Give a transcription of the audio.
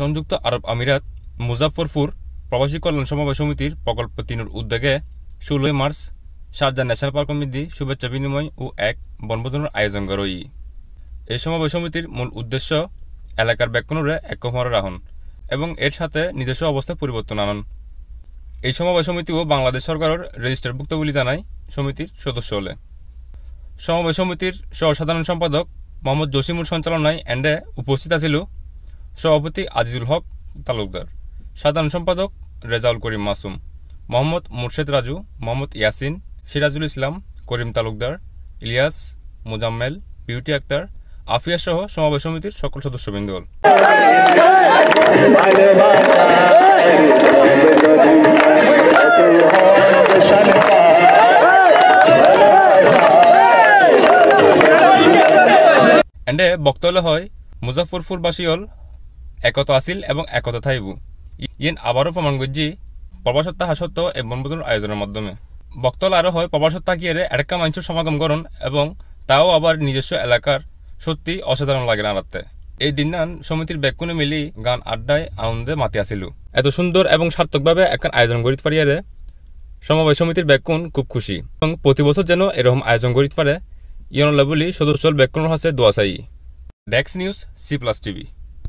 সংযুক্ত আরব আমিরাত মুজাফরপুর প্রবাসী কল্যাণ সমবায় সমিতির প্রকল্প তিনুর উদ্যোগে ষোলোই মার্চ সারজা ন্যাশনাল পার্ক কমিটি শুভেচ্ছা বিনিময় ও এক বনভোজনের আয়োজন করই এই সমবায় সমিতির মূল উদ্দেশ্য এলাকার ব্যাকনরে এক হরে এবং এর সাথে নিজস্ব অবস্থা পরিবর্তন আনন এই সমবায় সমিতিও বাংলাদেশ সরকারের রেজিস্টারভুক্ত বলে জানায় সমিতির সদস্য হলে সমবায় সমিতির সহসাধারণ সম্পাদক মোহাম্মদ জসিমুর সঞ্চালনায় অ্যান্ডে উপস্থিত আছিল সভাপতি আজিজুল হক তালুকদার সাধারণ সম্পাদক রেজাউল করিম মাসুম মোহাম্মদ মুর্শেদ রাজু মোহাম্মদ ইয়াসিন সিরাজুল ইসলাম করিম তালুকদার ইলিয়াস মোজাম্মেল বিউটি আক্তার আফিয়া সহ সমাবেশ সমিতির সকল সদস্যবৃন্দ এন্ডে বক্তব্য হয় মুজাফরপুরবাসী হল একত আসিল এবং একত থাইব ইয়েন আবারও প্রমাণ করছি প্রবাসত্তা হাসত্ব এবং বনভোজনের আয়োজনের মাধ্যমে বক্তল আরও হয় প্রবাসত্তা কিয়ারে এডকা মানুষের সমাগম করণ এবং তাও আবার নিজস্ব এলাকার সত্যি অসাধারণ লাগে না রাত্রে এই দিনান সমিতির ব্যাকুনে মিলি গান আড্ডায় আনন্দে মাতি আসিল এত সুন্দর এবং সার্থকভাবে একখান আয়োজন করিতে পারিয়ারে সমবায় সমিতির ব্যাকুন খুব খুশি এবং প্রতি বছর যেন এরকম আয়োজন করিতে পারে ইয়নলা বলি সদস্য ব্যাকুন হাসে দোয়াশাই ডেক্স নিউজ সি প্লাস টিভি